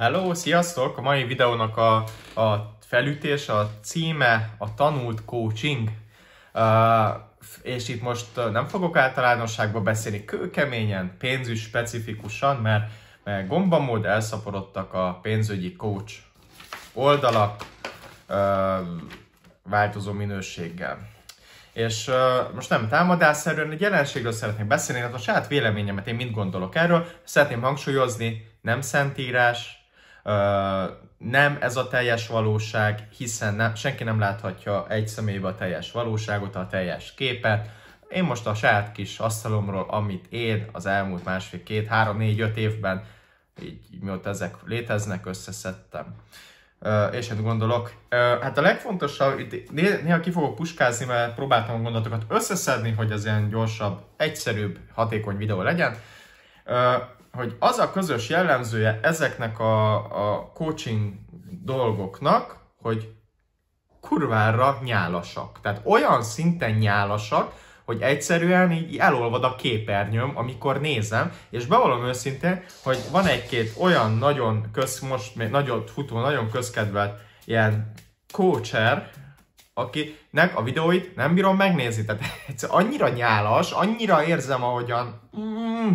Hello, sziasztok! A mai videónak a, a felütés, a címe a tanult coaching. Uh, és itt most nem fogok általánosságban beszélni kőkeményen, pénzügy specifikusan, mert, mert gombamód elszaporodtak a pénzügyi coach oldalak uh, változó minőséggel. És uh, most nem támadásszerűen, egy jelenségről szeretnék beszélni, hát a saját véleményemet, én mit gondolok erről, szeretném hangsúlyozni, nem szentírás, nem ez a teljes valóság, hiszen nem, senki nem láthatja egy személybe a teljes valóságot, a teljes képet. Én most a saját kis asztalomról, amit én az elmúlt másfél, két, három, négy, öt évben, így mióta ezek léteznek, összeszedtem. Uh, és hát gondolok. Uh, hát a legfontosabb, itt néha ki fogok puskázni, mert próbáltam a gondolatokat összeszedni, hogy az ilyen gyorsabb, egyszerűbb, hatékony videó legyen. Uh, hogy az a közös jellemzője ezeknek a, a coaching dolgoknak, hogy kurvára nyálasak. Tehát olyan szinten nyálasak, hogy egyszerűen így elolvad a képernyőm, amikor nézem, és bevallom őszintén, hogy van egy-két olyan nagyon köz, most még nagyon futó, nagyon közkedvelt ilyen coacher, akinek a videóit nem bírom megnézni. Tehát annyira nyálas, annyira érzem, ahogyan mm,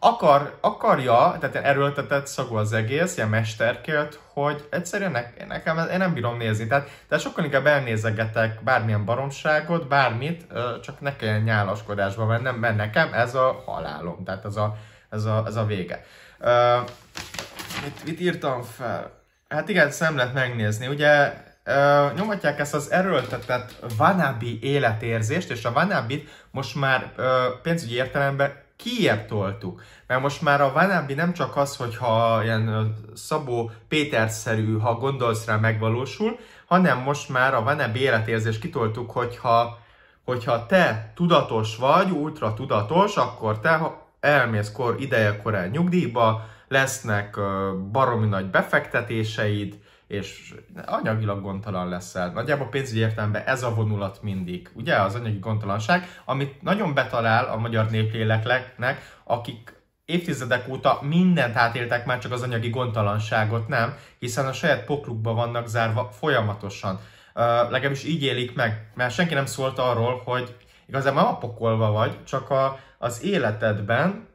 akar, akarja, tehát ilyen erőltetett szagú az egész, ilyen mesterkélt, hogy egyszerűen ne, nekem én nem bírom nézni. Tehát, de sokkal inkább elnézegetek bármilyen baromságot, bármit, csak ne kelljen nyálaskodásba mennem, mert nekem ez a halálom, tehát ez a, ez a, ez a vége. Uh, mit, mit írtam fel? Hát igen, szem lehet megnézni. Ugye Uh, nyomatják ezt az erőltetett vanábi életérzést, és a vanábit most már uh, pénzügyi értelemben kiebb toltuk. Mert most már a Vanábi nem csak az, hogyha ilyen Szabó Péter-szerű, ha gondolsz rá, megvalósul, hanem most már a Vanábi életérzést kitoltuk, hogyha, hogyha te tudatos vagy, ultra tudatos, akkor te elmész kor, ideje korán nyugdíjba, lesznek baromi nagy befektetéseid, és anyagilag gondtalan leszel. Nagyjából pénzügyi értelemben ez a vonulat mindig, ugye, az anyagi gondtalanság, amit nagyon betalál a magyar népléleknek, akik évtizedek óta mindent átéltek, már csak az anyagi gondtalanságot nem, hiszen a saját poklukba vannak zárva folyamatosan. Uh, legalábbis így élik meg, mert senki nem szólt arról, hogy igazából nem a pokolva vagy, csak a, az életedben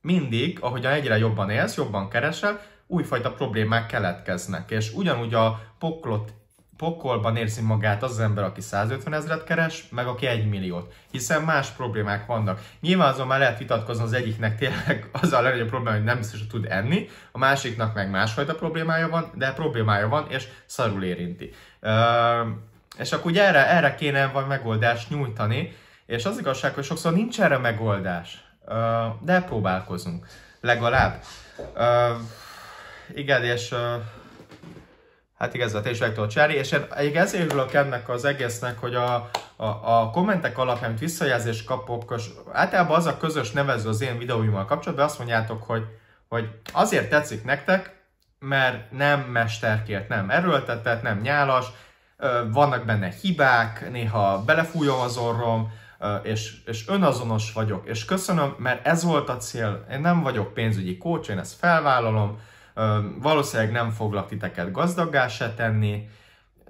mindig, ahogyan egyre jobban élsz, jobban keresel, újfajta problémák keletkeznek, és ugyanúgy a poklot pokolban érzi magát az, az ember, aki 150 ezeret keres, meg aki 1 milliót, hiszen más problémák vannak. Nyilván azon már lehet vitatkozni, az egyiknek tényleg az a legnagyobb probléma, hogy nem biztos, hogy tud enni, a másiknak meg másfajta problémája van, de problémája van, és szarul érinti. és akkor ugye erre, erre kéne vagy megoldást nyújtani, és az igazság, hogy sokszor nincs erre megoldás, de próbálkozunk legalább igen, és hát igazat és meg tudod cserélni, és én ezért örülök ennek az egésznek, hogy a, a, a kommentek alapján visszajelzést kapok, és általában az a közös nevező az én videóimmal kapcsolatban, azt mondjátok, hogy, hogy azért tetszik nektek, mert nem mesterkért, nem erőltetett, nem nyálas, vannak benne hibák, néha belefújom az orrom, és, és önazonos vagyok, és köszönöm, mert ez volt a cél, én nem vagyok pénzügyi kócs, én ezt felvállalom, Valószínűleg nem foglak titeket gazdaggá se tenni.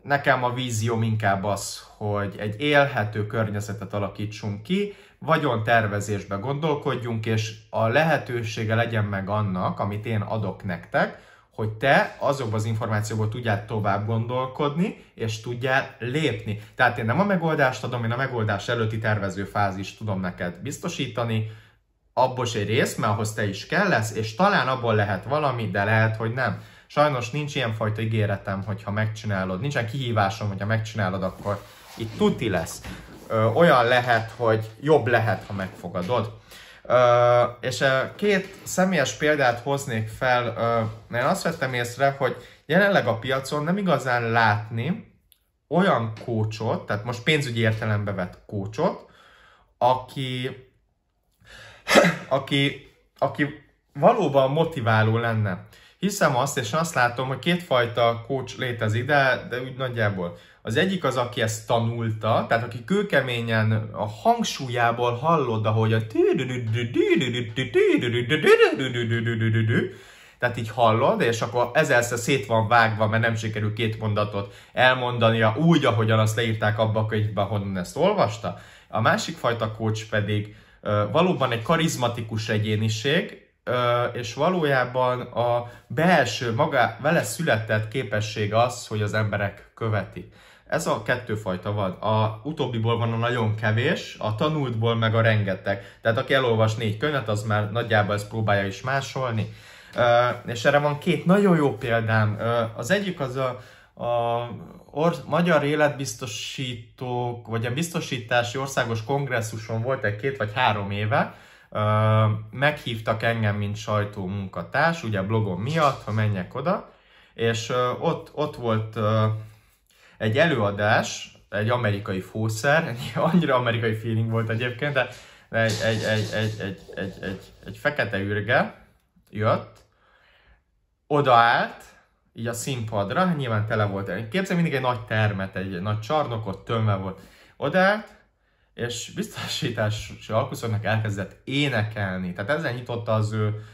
Nekem a vízióm inkább az, hogy egy élhető környezetet alakítsunk ki, vagyon tervezésbe gondolkodjunk, és a lehetősége legyen meg annak, amit én adok nektek, hogy te azokban az információkból tudjál tovább gondolkodni, és tudjál lépni. Tehát én nem a megoldást adom, én a megoldás előtti tervező fázis tudom neked biztosítani, abból egy rész, mert ahhoz te is kell lesz, és talán abból lehet valami, de lehet, hogy nem. Sajnos nincs ilyen fajta ígéretem, hogyha megcsinálod, nincsen kihívásom, hogyha megcsinálod, akkor itt tuti lesz. Ö, olyan lehet, hogy jobb lehet, ha megfogadod. Ö, és két személyes példát hoznék fel, ö, mert azt vettem észre, hogy jelenleg a piacon nem igazán látni olyan kócsot, tehát most pénzügyi értelembe vett kócsot, aki aki, aki valóban motiváló lenne. Hiszem azt, és azt látom, hogy kétfajta coach létezik, de, de úgy nagyjából. Az egyik az, aki ezt tanulta, tehát aki kőkeményen a hangsúlyából hallod, ahogy a tehát így hallod, és akkor ezerszer szét van vágva, mert nem sikerül két mondatot elmondania úgy, ahogyan azt leírták abba a könyvben, honnan ezt olvasta. A másik fajta coach pedig valóban egy karizmatikus egyéniség, és valójában a belső, maga, vele született képesség az, hogy az emberek követi. Ez a kettő fajta van. A utóbbiból van a nagyon kevés, a tanultból meg a rengeteg. Tehát aki elolvas négy könyvet, az már nagyjából ezt próbálja is másolni. És erre van két nagyon jó példám. Az egyik az a a or- magyar életbiztosítók, vagy a biztosítási országos kongresszuson volt egy két vagy három éve, ö, meghívtak engem, mint sajtómunkatárs, ugye blogom miatt, ha menjek oda, és ö, ott, ott volt ö, egy előadás, egy amerikai fószer, annyira amerikai feeling volt egyébként, de egy, egy, egy, egy, egy, egy, egy, egy fekete ürge jött, odaállt, így a színpadra, nyilván tele volt. Képzelj mindig egy nagy termet, egy nagy csarnokot tömve volt. Odállt, és biztosítási alkuszornak elkezdett énekelni. Tehát ezzel nyitotta az ő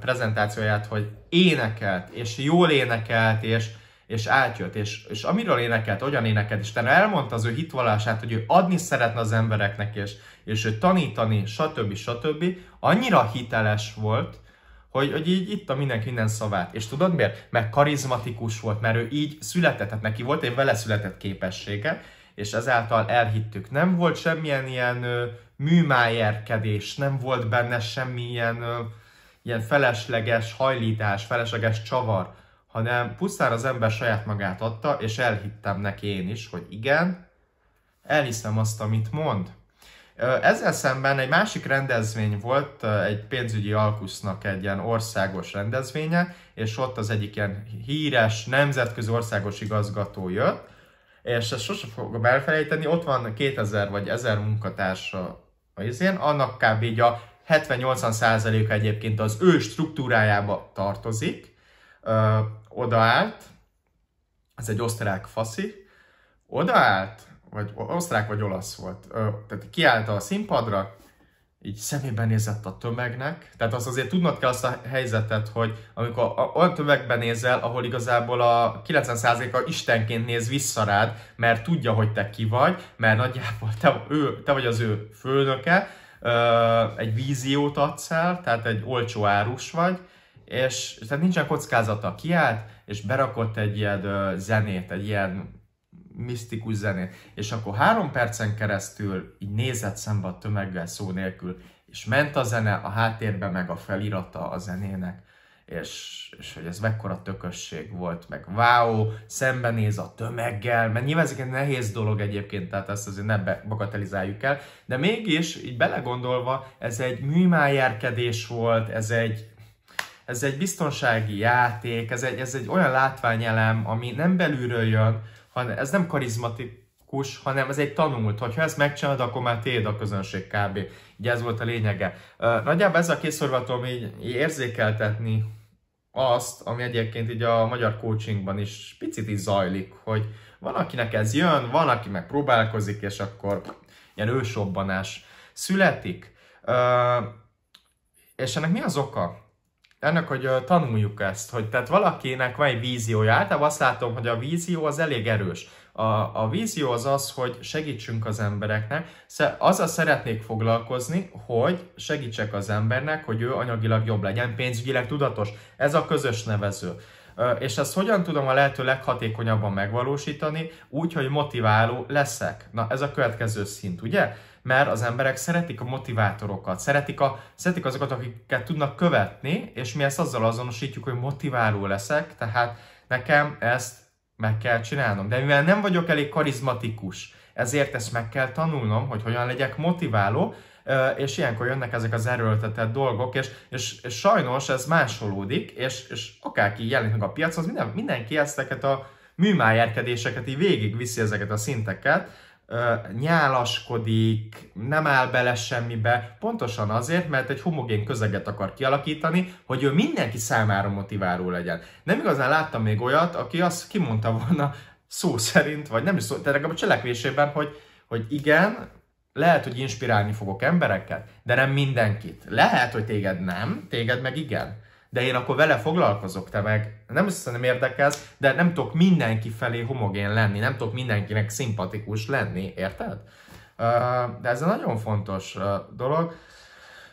prezentációját, hogy énekelt, és jól énekelt, és, és átjött, és, és amiről énekelt, hogyan énekelt, és elmondta az ő hitvallását, hogy ő adni szeretne az embereknek, és, és ő tanítani, stb. stb. Annyira hiteles volt, hogy, hogy így itt a mindenki minden szavát. És tudod miért? Mert karizmatikus volt, mert ő így született, tehát neki volt egy vele született képessége, és ezáltal elhittük. Nem volt semmilyen ilyen ö, műmájerkedés, nem volt benne semmilyen ö, ilyen felesleges hajlítás, felesleges csavar, hanem pusztán az ember saját magát adta, és elhittem neki én is, hogy igen, elhiszem azt, amit mond. Ezzel szemben egy másik rendezvény volt, egy pénzügyi alkusznak egy ilyen országos rendezvénye, és ott az egyik ilyen híres nemzetközi országos igazgató jött, és ezt sose fogom elfelejteni, ott van 2000 vagy 1000 munkatársa a izén, annak kb. így a 70-80%-a egyébként az ő struktúrájába tartozik, ö, odaállt, ez egy osztrák faszi, odaállt, vagy osztrák vagy olasz volt. Tehát kiállt a színpadra, így szemében nézett a tömegnek. Tehát azt azért tudnod kell azt a helyzetet, hogy amikor olyan tömegben nézel, ahol igazából a 90%-a istenként néz vissza rád, mert tudja, hogy te ki vagy, mert nagyjából te, ő, te vagy az ő főnöke, egy víziót adsz el, tehát egy olcsó árus vagy, és tehát nincsen kockázata. Kiállt, és berakott egy ilyen zenét, egy ilyen misztikus zenét, és akkor három percen keresztül így nézett szembe a tömeggel szó nélkül, és ment a zene, a háttérben meg a felirata a zenének, és, és hogy ez mekkora tökösség volt, meg wow, szembenéz a tömeggel, mert nyilván ez egy nehéz dolog egyébként, tehát ezt azért ne bagatelizáljuk el, de mégis, így belegondolva, ez egy műmájárkedés volt, ez egy, ez egy biztonsági játék, ez egy, ez egy olyan látványelem, ami nem belülről jön, hanem ez nem karizmatikus, hanem ez egy tanult. Hogyha ezt megcsinálod, akkor már téd a közönség kb. Így ez volt a lényege. Nagyjából ez a készorvatom így, így érzékeltetni azt, ami egyébként így a magyar coachingban is picit is zajlik, hogy van akinek ez jön, van aki meg próbálkozik, és akkor ilyen ősobbanás születik. És ennek mi az oka? Ennek, hogy tanuljuk ezt, hogy tehát valakinek van egy víziója. Általában azt látom, hogy a vízió az elég erős. A, a vízió az az, hogy segítsünk az embereknek. Azzal szeretnék foglalkozni, hogy segítsek az embernek, hogy ő anyagilag jobb legyen, pénzügyileg tudatos. Ez a közös nevező. És ezt hogyan tudom a lehető leghatékonyabban megvalósítani, úgy, hogy motiváló leszek. Na, ez a következő szint, ugye? mert az emberek szeretik a motivátorokat, szeretik, a, szeretik azokat, akiket tudnak követni, és mi ezt azzal azonosítjuk, hogy motiváló leszek, tehát nekem ezt meg kell csinálnom. De mivel nem vagyok elég karizmatikus, ezért ezt meg kell tanulnom, hogy hogyan legyek motiváló, és ilyenkor jönnek ezek az erőltetett dolgok, és, és, és sajnos ez másolódik, és, és akárki jelenik meg a az minden, mindenki ezeket a műmájárkedéseket így végigviszi ezeket a szinteket, nyálaskodik, nem áll bele semmibe, pontosan azért, mert egy homogén közeget akar kialakítani, hogy ő mindenki számára motiváló legyen. Nem igazán láttam még olyat, aki azt kimondta volna szó szerint, vagy nem is szó, de legalább a cselekvésében, hogy, hogy igen, lehet, hogy inspirálni fogok embereket, de nem mindenkit. Lehet, hogy téged nem, téged meg igen de én akkor vele foglalkozok, te meg nem hiszem, nem érdekelsz, de nem tudok mindenki felé homogén lenni, nem tudok mindenkinek szimpatikus lenni, érted? De ez egy nagyon fontos dolog.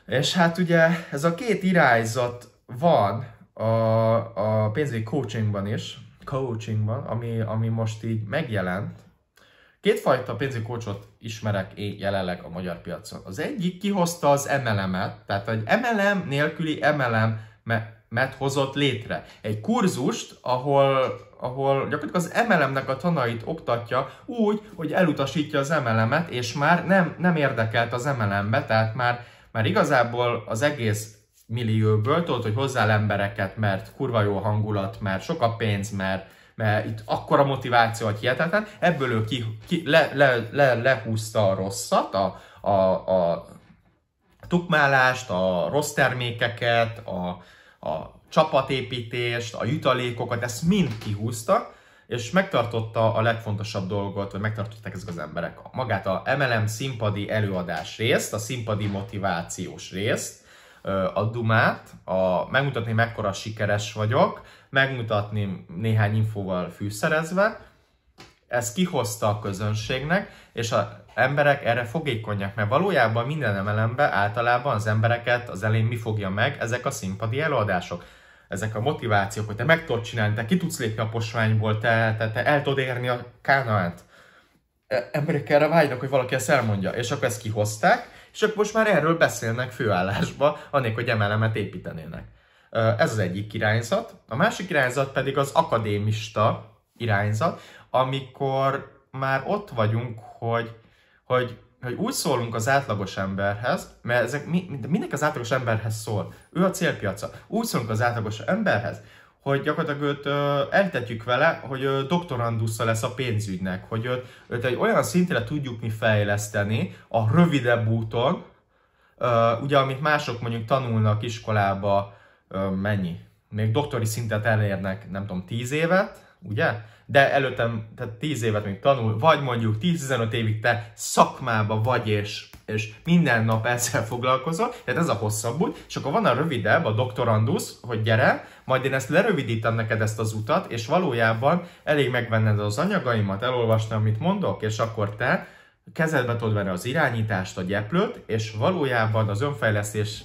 És hát ugye ez a két irányzat van a, a pénzügyi coachingban is, coachingban, ami, ami most így megjelent. Kétfajta pénzügyi coachot ismerek én jelenleg a magyar piacon. Az egyik kihozta az MLM-et, tehát egy MLM nélküli MLM mert hozott létre. Egy kurzust, ahol, ahol gyakorlatilag az MLM-nek a tanait oktatja úgy, hogy elutasítja az MLM-et, és már nem, nem érdekelt az MLM-be, tehát már, már igazából az egész millióból, tudod, hogy hozzá embereket, mert kurva jó hangulat, mert sok a pénz, mert, mert itt akkora motiváció, hogy hihetetlen, ebből ő ki, ki, le, le, le, lehúzta a rosszat, a, a, a tukmálást, a rossz termékeket, a, a csapatépítést, a jutalékokat, ezt mind kihúzta, és megtartotta a legfontosabb dolgot, vagy megtartották ezek az emberek magát a MLM színpadi előadás részt, a színpadi motivációs részt, a Dumát, a, megmutatni mekkora sikeres vagyok, megmutatni néhány infóval fűszerezve, ezt kihozta a közönségnek, és a emberek erre fogékonyak, mert valójában minden emelembe általában az embereket az elén mi fogja meg, ezek a színpadi előadások, ezek a motivációk, hogy te meg tudod csinálni, te ki tudsz lépni a posványból, te, te, te el tudod érni a kánaát. E, emberek erre vágynak, hogy valaki ezt elmondja, és akkor ezt kihozták, és akkor most már erről beszélnek főállásba, annélkül, hogy emelemet építenének. Ez az egyik irányzat. A másik irányzat pedig az akadémista irányzat, amikor már ott vagyunk, hogy hogy, hogy úgy szólunk az átlagos emberhez, mert ezek mindenki az átlagos emberhez szól. Ő a célpiaca. Úgy szólunk az átlagos emberhez, hogy gyakorlatilag őt ö, eltetjük vele, hogy ö, doktorandusza lesz a pénzügynek, hogy őt, őt egy olyan szintre tudjuk mi fejleszteni a rövidebb úton, ö, ugye amit mások mondjuk tanulnak iskolába, ö, mennyi? Még doktori szintet elérnek, nem tudom, tíz évet, ugye? De előttem, tehát 10 évet még tanul, vagy mondjuk 10-15 évig te szakmába vagy, és, és minden nap ezzel foglalkozol, tehát ez a hosszabb út, és akkor van a rövidebb, a doktorandus, hogy gyere, majd én ezt lerövidítem neked ezt az utat, és valójában elég megvenned az anyagaimat, elolvasni, amit mondok, és akkor te kezedbe tudod venni az irányítást, a gyeplőt, és valójában az önfejlesztés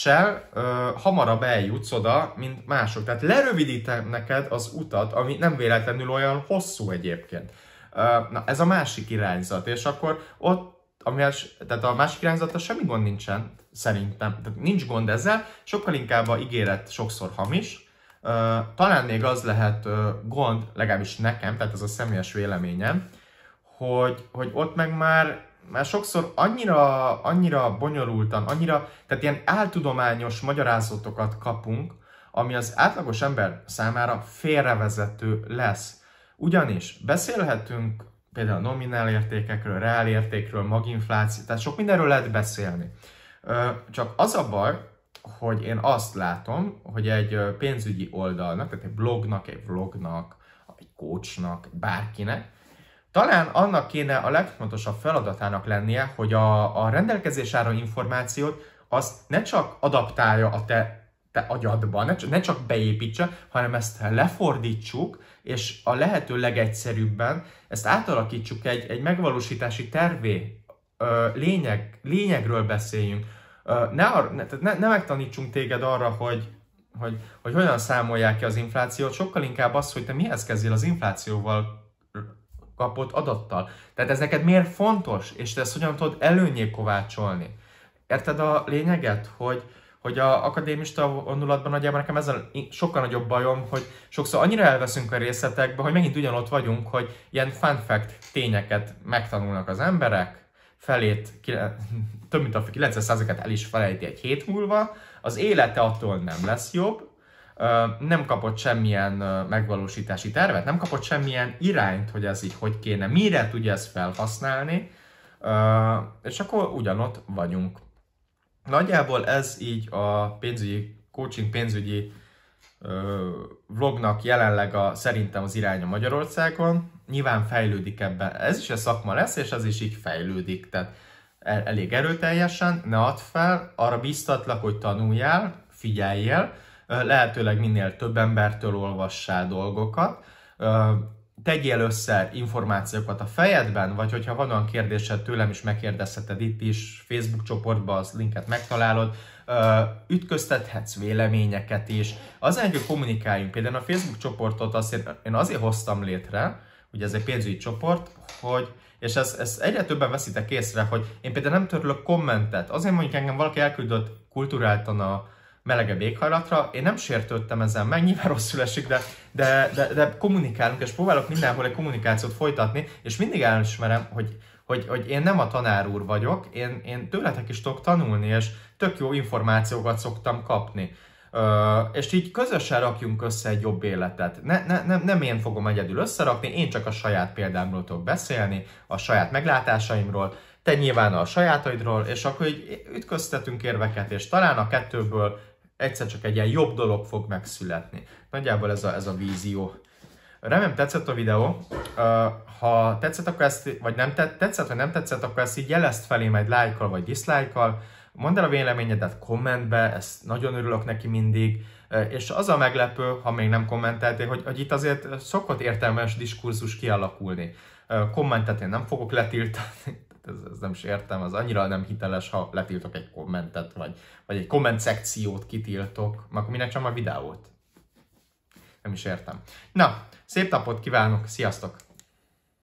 se ö, hamarabb eljutsz oda, mint mások. Tehát lerövidítem neked az utat, ami nem véletlenül olyan hosszú egyébként. Ö, na, ez a másik irányzat, és akkor ott az, tehát a másik irányzata semmi gond nincsen, szerintem. Tehát nincs gond ezzel, sokkal inkább a ígéret sokszor hamis. Ö, talán még az lehet ö, gond, legalábbis nekem, tehát ez a személyes véleményem, hogy, hogy ott meg már már sokszor annyira, annyira bonyolultan, annyira, tehát ilyen áltudományos magyarázatokat kapunk, ami az átlagos ember számára félrevezető lesz. Ugyanis beszélhetünk például nominál értékekről, reál értékről, maginfláció, tehát sok mindenről lehet beszélni. Csak az a baj, hogy én azt látom, hogy egy pénzügyi oldalnak, tehát egy blognak, egy vlognak, egy coachnak, bárkinek, talán annak kéne a legfontosabb feladatának lennie, hogy a, a rendelkezés információt az ne csak adaptálja a te, te agyadba, ne csak, ne csak beépítse, hanem ezt lefordítsuk, és a lehető legegyszerűbben ezt átalakítsuk egy, egy megvalósítási tervé, ö, lényeg, lényegről beszéljünk. Ö, ne, ne, ne megtanítsunk téged arra, hogy, hogy, hogy hogyan számolják ki az inflációt, sokkal inkább az, hogy te mihez kezdél az inflációval kapott adattal. Tehát ez neked miért fontos, és te ezt hogyan tudod előnyé kovácsolni? Érted a lényeget, hogy, hogy a akadémista vonulatban nagyjából nekem ezzel sokkal nagyobb bajom, hogy sokszor annyira elveszünk a részletekbe, hogy megint ugyanott vagyunk, hogy ilyen fun fact tényeket megtanulnak az emberek, felét, több mint a 900 et el is felejti egy hét múlva, az élete attól nem lesz jobb, nem kapott semmilyen megvalósítási tervet, nem kapott semmilyen irányt, hogy ez így hogy kéne, mire tudja ezt felhasználni, és akkor ugyanott vagyunk. Nagyjából ez így a pénzügyi, coaching pénzügyi vlognak jelenleg a, szerintem az iránya Magyarországon. Nyilván fejlődik ebben. Ez is a szakma lesz, és ez is így fejlődik. Tehát elég erőteljesen, ne add fel, arra biztatlak, hogy tanuljál, figyeljél, lehetőleg minél több embertől olvassál dolgokat, tegyél össze információkat a fejedben, vagy hogyha van olyan kérdésed tőlem is megkérdezheted itt is, Facebook csoportban az linket megtalálod, ütköztethetsz véleményeket is. Az hogy kommunikáljunk, például a Facebook csoportot azért, én azért hoztam létre, ugye ez egy pénzügyi csoport, hogy és ezt, ezt egyre többen veszitek észre, hogy én például nem törlök kommentet. Azért mondjuk engem valaki elküldött kulturáltan a, melegebb éghajlatra. Én nem sértődtem ezen meg, nyilván rosszul esik, de, de, de, de kommunikálunk, és próbálok mindenhol egy kommunikációt folytatni, és mindig elismerem, hogy, hogy, hogy én nem a tanár úr vagyok, én, én tőletek is tudok tanulni, és tök jó információkat szoktam kapni. Ö, és így közösen rakjunk össze egy jobb életet. Ne, ne, nem, nem én fogom egyedül összerakni, én csak a saját példámról tudok beszélni, a saját meglátásaimról, te nyilván a sajátaidról, és akkor így ütköztetünk érveket, és talán a kettőből egyszer csak egy ilyen jobb dolog fog megszületni. Nagyjából ez a, ez a vízió. Remélem tetszett a videó. Ha tetszett, akkor ezt, vagy nem tetszett, vagy nem tetszett, akkor ezt így jelezd felém egy like vagy -al. Mondd el a véleményedet kommentbe, ezt nagyon örülök neki mindig. És az a meglepő, ha még nem kommenteltél, hogy, hogy itt azért szokott értelmes diskurzus kialakulni. Kommentet én nem fogok letiltani, ez, ez nem is értem, az annyira nem hiteles, ha letiltok egy kommentet, vagy, vagy egy komment szekciót kitiltok, akkor minek csak a videót? Nem is értem. Na, szép napot kívánok, sziasztok!